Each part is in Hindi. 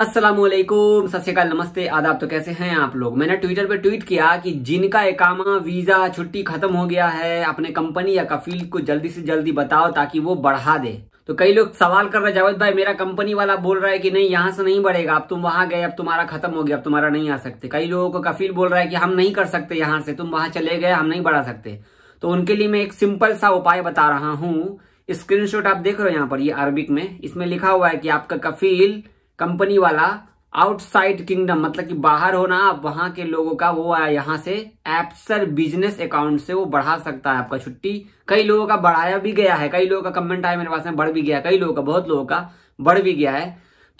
असलम सत्यकाल नमस्ते आदाब तो कैसे हैं आप लोग मैंने ट्विटर पर ट्वीट किया कि जिनका एकामा वीज़ा छुट्टी खत्म हो गया है अपने कंपनी या कफील को जल्दी से जल्दी बताओ ताकि वो बढ़ा दे तो कई लोग सवाल कर रहे जावेद भाई मेरा कंपनी वाला बोल रहा है कि नहीं यहाँ से नहीं बढ़ेगा अब तुम वहां गए अब तुम्हारा खत्म हो गया अब तुम्हारा नहीं आ सकते कई लोगों को कफील बोल रहा है कि हम नहीं कर सकते यहाँ से तुम वहां चले गए हम नहीं बढ़ा सकते तो उनके लिए मैं एक सिंपल सा उपाय बता रहा हूं स्क्रीनशॉट आप देख रहे हो यहाँ पर ये अरबिक में इसमें लिखा हुआ है कि आपका कफील कंपनी वाला आउटसाइड किंगडम मतलब कि बाहर होना आप वहां के लोगों का वो आया यहाँ से एप्सर बिजनेस अकाउंट से वो बढ़ा सकता है आपका छुट्टी कई लोगों का बढ़ाया भी गया है कई लोगों का कमेंट आया मेरे पास में बढ़ भी गया कई लोगों का बहुत लोगों का बढ़ भी गया है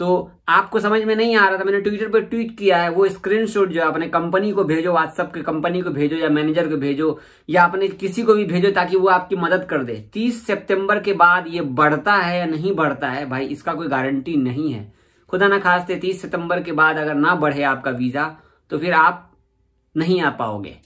तो आपको समझ में नहीं आ रहा था मैंने ट्विटर पर ट्वीट किया है वो स्क्रीनशॉट जो है अपने कंपनी को भेजो व्हाट्सअप के कंपनी को भेजो या मैनेजर को भेजो या अपने किसी को भी भेजो ताकि वो आपकी मदद कर दे 30 सितंबर के बाद ये बढ़ता है या नहीं बढ़ता है भाई इसका कोई गारंटी नहीं है खुदा ना खास्ते तीस सितंबर के बाद अगर ना बढ़े आपका वीज़ा तो फिर आप नहीं आ पाओगे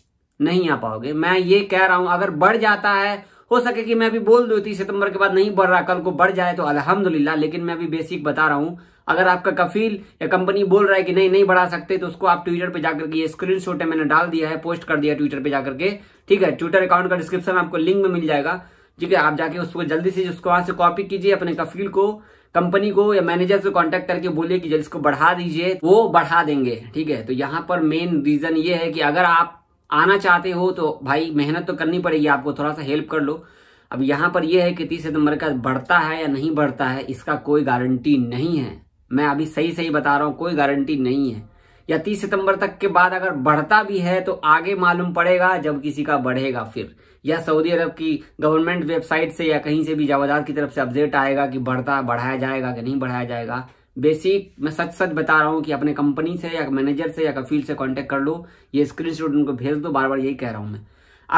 नहीं आ पाओगे मैं ये कह रहा हूं अगर बढ़ जाता है हो सके कि मैं अभी बोल दू तीस सितंबर के बाद नहीं बढ़ रहा कल को बढ़ जाए तो अल्हम्दुलिल्लाह लेकिन मैं अभी बेसिक बता रहा हूं अगर आपका कफील या कंपनी बोल रहा है कि नहीं नहीं बढ़ा सकते तो उसको आप ट्विटर पे जाकर के ये स्क्रीन शॉट है मैंने डाल दिया है पोस्ट कर दिया ट्विटर पे जाकर के ठीक है ट्विटर अकाउंट का डिस्क्रिप्शन आपको लिंक में मिल जाएगा ठीक है आप जाके उसको जल्दी से उसको वहां से कॉपी कीजिए अपने कफील को कंपनी को या मैनेजर से कांटेक्ट करके बोलिए कि जल्द इसको बढ़ा दीजिए वो बढ़ा देंगे ठीक है तो यहाँ पर मेन रीजन ये है कि अगर आप आना चाहते हो तो भाई मेहनत तो करनी पड़ेगी आपको थोड़ा सा हेल्प कर लो अब यहाँ पर यह है कि तीस सितंबर का बढ़ता है या नहीं बढ़ता है इसका कोई गारंटी नहीं है मैं अभी सही सही बता रहा हूँ कोई गारंटी नहीं है या तीस सितंबर तक के बाद अगर बढ़ता भी है तो आगे मालूम पड़ेगा जब किसी का बढ़ेगा फिर या सऊदी अरब की गवर्नमेंट वेबसाइट से या कहीं से भी जावादात की तरफ से अपडेट आएगा कि बढ़ता बढ़ाया जाएगा कि नहीं बढ़ाया जाएगा बेसिक मैं सच सच बता रहा हूँ कि अपने कंपनी से या मैनेजर से या फील्ड से कांटेक्ट कर लो ये स्क्रीन उनको भेज दो बार बार यही कह रहा हूँ मैं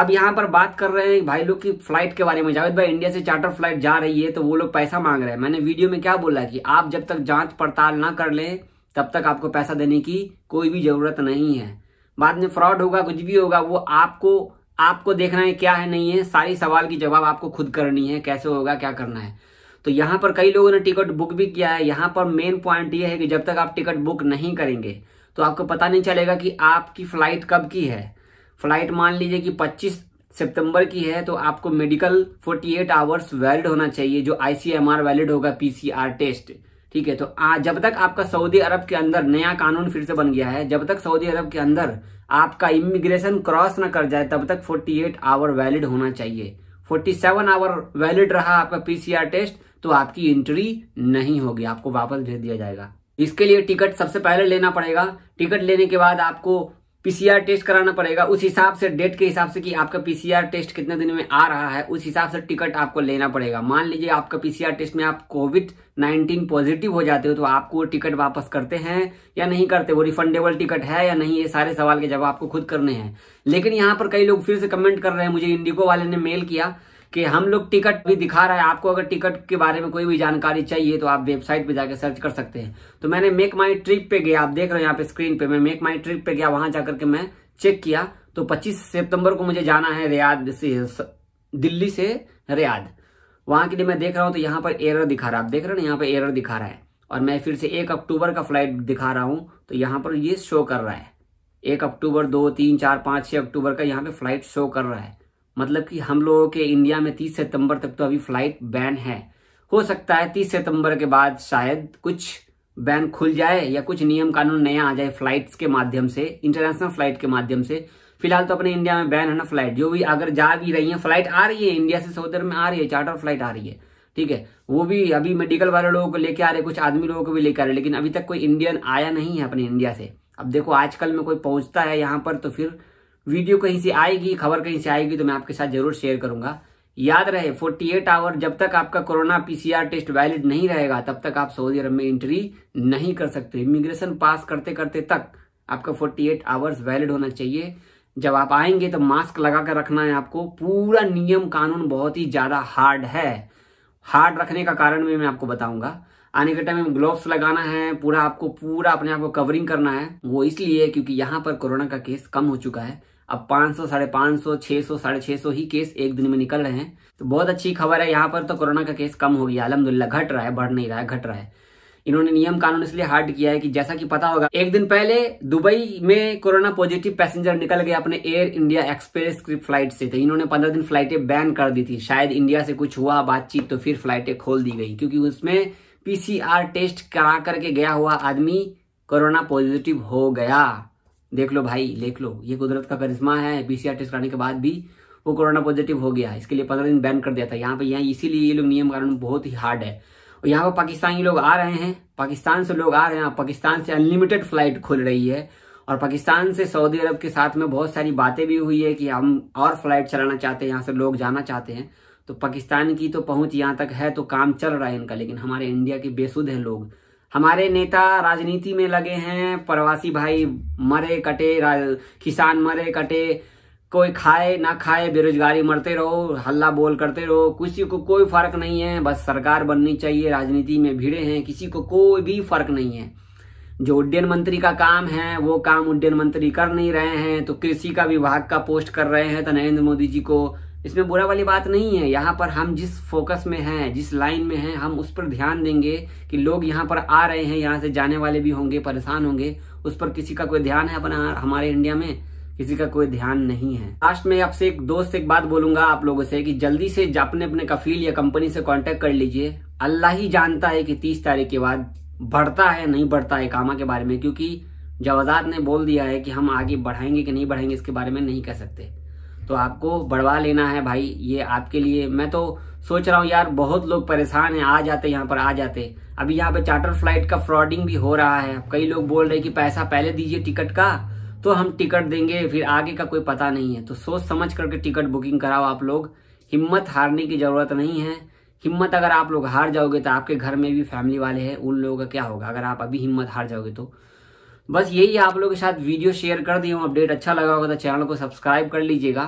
अब यहाँ पर बात कर रहे हैं भाई लोग की फ्लाइट के बारे में जावेद भाई इंडिया से चार्टर फ्लाइट जा रही है तो वो लोग पैसा मांग रहे हैं मैंने वीडियो में क्या बोला कि आप जब तक जांच पड़ताल ना कर लें तब तक आपको पैसा देने की कोई भी ज़रूरत नहीं है बाद में फ्रॉड होगा कुछ भी होगा वो आपको आपको देखना है क्या है नहीं है सारी सवाल की जवाब आपको खुद करनी है कैसे होगा क्या करना है तो यहाँ पर कई लोगों ने टिकट बुक भी किया है यहाँ पर मेन पॉइंट ये है कि जब तक आप टिकट बुक नहीं करेंगे तो आपको पता नहीं चलेगा कि आपकी फ्लाइट कब की है फ्लाइट मान लीजिए कि 25 सितंबर की है तो आपको मेडिकल 48 आवर्स वैलिड होना चाहिए जो आईसीएमआर वैलिड होगा पीसीआर टेस्ट ठीक है तो आ, जब तक आपका सऊदी अरब के अंदर नया कानून फिर से बन गया है जब तक सऊदी अरब के अंदर आपका इमिग्रेशन क्रॉस ना कर जाए तब तक 48 आवर वैलिड होना चाहिए 47 आवर वैलिड रहा आपका पीसीआर टेस्ट तो आपकी एंट्री नहीं होगी आपको वापस भेज दिया जाएगा इसके लिए टिकट सबसे पहले लेना पड़ेगा टिकट लेने के बाद आपको पीसीआर टेस्ट कराना पड़ेगा उस हिसाब से डेट के हिसाब से कि आपका पीसीआर टेस्ट कितने दिन में आ रहा है उस हिसाब से टिकट आपको लेना पड़ेगा मान लीजिए आपका पीसीआर टेस्ट में आप कोविड 19 पॉजिटिव हो जाते हो तो आपको वो टिकट वापस करते हैं या नहीं करते वो रिफंडेबल टिकट है या नहीं ये सारे सवाल के जवाब आपको खुद करने हैं लेकिन यहाँ पर कई लोग फिर से कमेंट कर रहे हैं मुझे इंडिगो वाले ने मेल किया कि हम लोग टिकट भी दिखा रहा है आपको अगर टिकट के बारे में कोई भी जानकारी चाहिए तो आप वेबसाइट पे जाकर सर्च कर सकते हैं तो मैंने मेक माई ट्रिप पे गया आप देख रहे हो यहाँ पे स्क्रीन पे मैं मेक माई ट्रिप पे गया वहां जाकर के मैं चेक किया तो पच्चीस सेप्टेम्बर को मुझे जाना है रियाद से दिल्ली से रियाद वहां के लिए मैं देख रहा हूँ तो यहाँ पर एरर दिखा रहा है आप देख रहे हो ना यहाँ पर एरर दिखा रहा है और मैं फिर से एक अक्टूबर का फ्लाइट दिखा रहा हूँ तो यहाँ पर ये शो कर रहा है एक अक्टूबर दो तीन चार पांच छह अक्टूबर का यहाँ पे फ्लाइट शो कर रहा है मतलब कि हम लोगों के इंडिया में 30 सितंबर तक तो अभी फ्लाइट बैन है हो सकता है 30 सितंबर के बाद शायद कुछ बैन खुल जाए या कुछ नियम कानून नया आ जाए फ्लाइट्स के माध्यम से इंटरनेशनल फ्लाइट के माध्यम से फिलहाल तो अपने इंडिया में बैन है ना फ्लाइट जो भी अगर जा भी रही है फ्लाइट आ रही है इंडिया से सऊदी में आ रही है चार्टर फ्लाइट आ रही है ठीक है वो भी अभी मेडिकल वाले लोगों को लेके आ रहे कुछ आदमी लोगों को भी लेके आ रहे लेकिन अभी तक कोई इंडियन आया नहीं है अपने इंडिया से अब देखो आजकल में कोई पहुंचता है यहाँ पर तो फिर वीडियो कहीं से आएगी खबर कहीं से आएगी तो मैं आपके साथ जरूर शेयर करूंगा याद रहे 48 आवर जब तक आपका कोरोना पीसीआर टेस्ट वैलिड नहीं रहेगा तब तक आप सऊदी अरब में एंट्री नहीं कर सकते इमिग्रेशन पास करते करते तक आपका 48 आवर्स वैलिड होना चाहिए जब आप आएंगे तो मास्क लगा कर रखना है आपको पूरा नियम कानून बहुत ही ज्यादा हार्ड है हार्ड रखने का कारण भी मैं आपको बताऊंगा आने के टाइम में ग्लोव्स लगाना है पूरा आपको पूरा अपने आप को कवरिंग करना है वो इसलिए क्योंकि यहाँ पर कोरोना का केस कम हो चुका है अब पांच सौ साढ़े पांच सौ छह सौ साढ़े छह सौ ही केस एक दिन में निकल रहे हैं तो बहुत अच्छी खबर है यहाँ पर तो कोरोना का केस कम हो गया अलहमदुल्ला घट रहा है बढ़ नहीं रहा है घट रहा है इन्होंने नियम कानून इसलिए हार्ड किया है कि जैसा कि पता होगा एक दिन पहले दुबई में कोरोना पॉजिटिव पैसेंजर निकल गए अपने एयर इंडिया एक्सप्रेस की फ्लाइट से तो इन्होंने पंद्रह दिन फ्लाइटें बैन कर दी थी शायद इंडिया से कुछ हुआ बातचीत तो फिर फ्लाइटें खोल दी गई क्योंकि उसमें पीसीआर टेस्ट करा करके गया हुआ आदमी कोरोना पॉजिटिव हो गया देख लो भाई देख लो ये कुदरत का करिश्मा है पीसीआर टेस्ट कराने के बाद भी वो कोरोना पॉजिटिव हो गया इसके लिए पंद्रह दिन बैन कर दिया था यहाँ पे यहाँ इसीलिए ये लोग नियम कानून बहुत ही हार्ड है और यहाँ पर पाकिस्तानी लोग आ रहे हैं पाकिस्तान से लोग आ रहे हैं पाकिस्तान से अनलिमिटेड फ्लाइट खुल रही है और पाकिस्तान से सऊदी अरब के साथ में बहुत सारी बातें भी हुई है कि हम और फ्लाइट चलाना चाहते हैं यहाँ से लोग जाना चाहते हैं तो पाकिस्तान की तो पहुंच यहाँ तक है तो काम चल रहा है इनका लेकिन हमारे इंडिया के बेसुध हैं लोग हमारे नेता राजनीति में लगे हैं प्रवासी भाई मरे कटे किसान मरे कटे कोई खाए ना खाए बेरोजगारी मरते रहो हल्ला बोल करते रहो किसी को कोई फर्क नहीं है बस सरकार बननी चाहिए राजनीति में भिड़े हैं किसी को कोई भी फर्क नहीं है जो उड्डयन मंत्री का काम है वो काम उड्डयन मंत्री कर नहीं रहे हैं तो कृषि का विभाग का पोस्ट कर रहे हैं तो नरेंद्र मोदी जी को इसमें बुरा वाली बात नहीं है यहाँ पर हम जिस फोकस में हैं जिस लाइन में हैं हम उस पर ध्यान देंगे कि लोग यहाँ पर आ रहे हैं यहाँ से जाने वाले भी होंगे परेशान होंगे उस पर किसी का कोई ध्यान है अपना हमारे इंडिया में किसी का कोई ध्यान नहीं है लास्ट में आपसे एक दोस्त एक बात बोलूंगा आप लोगों से कि जल्दी से अपने अपने कफील या कंपनी से कॉन्टेक्ट कर लीजिए अल्लाह ही जानता है कि तीस तारीख के बाद बढ़ता है नहीं बढ़ता है कामा के बारे में क्योंकि जवाजात ने बोल दिया है कि हम आगे बढ़ाएंगे कि नहीं बढ़ाएंगे इसके बारे में नहीं कह सकते तो आपको बढ़वा लेना है भाई ये आपके लिए मैं तो सोच रहा हूँ यार बहुत लोग परेशान हैं आ जाते यहाँ पर आ जाते अभी यहाँ पे चार्टर फ्लाइट का फ्रॉडिंग भी हो रहा है कई लोग बोल रहे कि पैसा पहले दीजिए टिकट का तो हम टिकट देंगे फिर आगे का कोई पता नहीं है तो सोच समझ करके टिकट बुकिंग कराओ आप लोग हिम्मत हारने की ज़रूरत नहीं है हिम्मत अगर आप लोग हार जाओगे तो आपके घर में भी फैमिली वाले हैं उन लोगों का क्या होगा अगर आप अभी हिम्मत हार जाओगे तो बस यही आप लोगों के साथ वीडियो शेयर कर दी हूँ अपडेट अच्छा लगा होगा तो चैनल को सब्सक्राइब कर लीजिएगा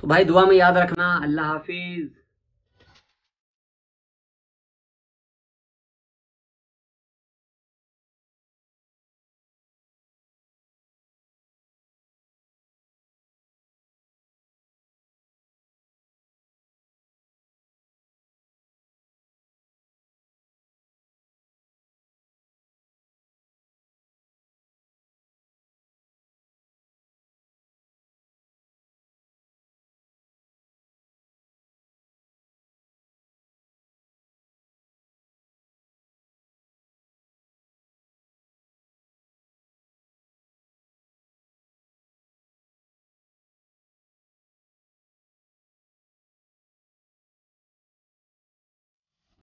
तो भाई दुआ में याद रखना अल्लाह हाफिज़